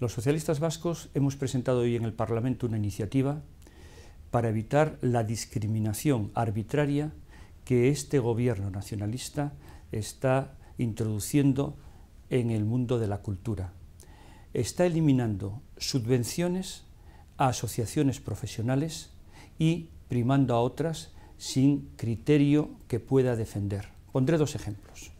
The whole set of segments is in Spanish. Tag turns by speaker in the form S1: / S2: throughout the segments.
S1: Los socialistas vascos hemos presentado hoy en el Parlamento una iniciativa para evitar la discriminación arbitraria que este gobierno nacionalista está introduciendo en el mundo de la cultura. Está eliminando subvenciones a asociaciones profesionales y primando a otras sin criterio que pueda defender. Pondré dos ejemplos.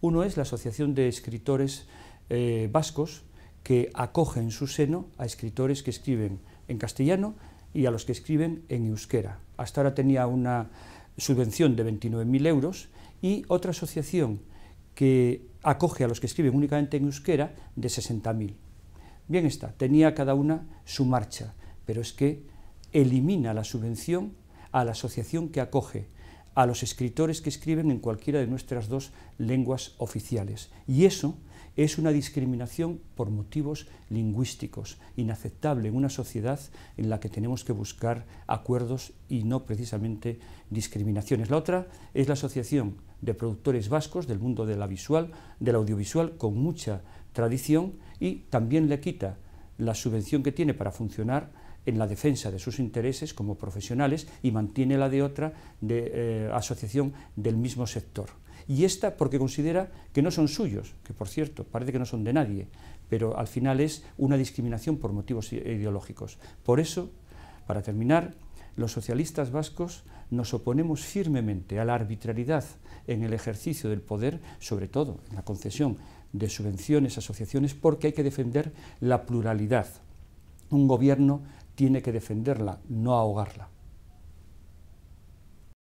S1: Uno es la Asociación de Escritores eh, Vascos, que acoge en su seno a escritores que escriben en castellano y a los que escriben en euskera. Hasta ahora tenía una subvención de 29.000 euros y otra asociación que acoge a los que escriben únicamente en euskera de 60.000. Bien está, tenía cada una su marcha, pero es que elimina la subvención a la asociación que acoge a los escritores que escriben en cualquiera de nuestras dos lenguas oficiales. Y eso es una discriminación por motivos lingüísticos, inaceptable en una sociedad en la que tenemos que buscar acuerdos y no precisamente discriminaciones. La otra es la Asociación de Productores Vascos del mundo de la visual, del audiovisual, con mucha tradición y también le quita la subvención que tiene para funcionar en la defensa de sus intereses como profesionales y mantiene la de otra de eh, asociación del mismo sector. Y esta porque considera que no son suyos, que por cierto parece que no son de nadie, pero al final es una discriminación por motivos ideológicos. Por eso, para terminar, los socialistas vascos nos oponemos firmemente a la arbitrariedad en el ejercicio del poder, sobre todo en la concesión de subvenciones asociaciones, porque hay que defender la pluralidad. Un gobierno tiene que defenderla, no ahogarla.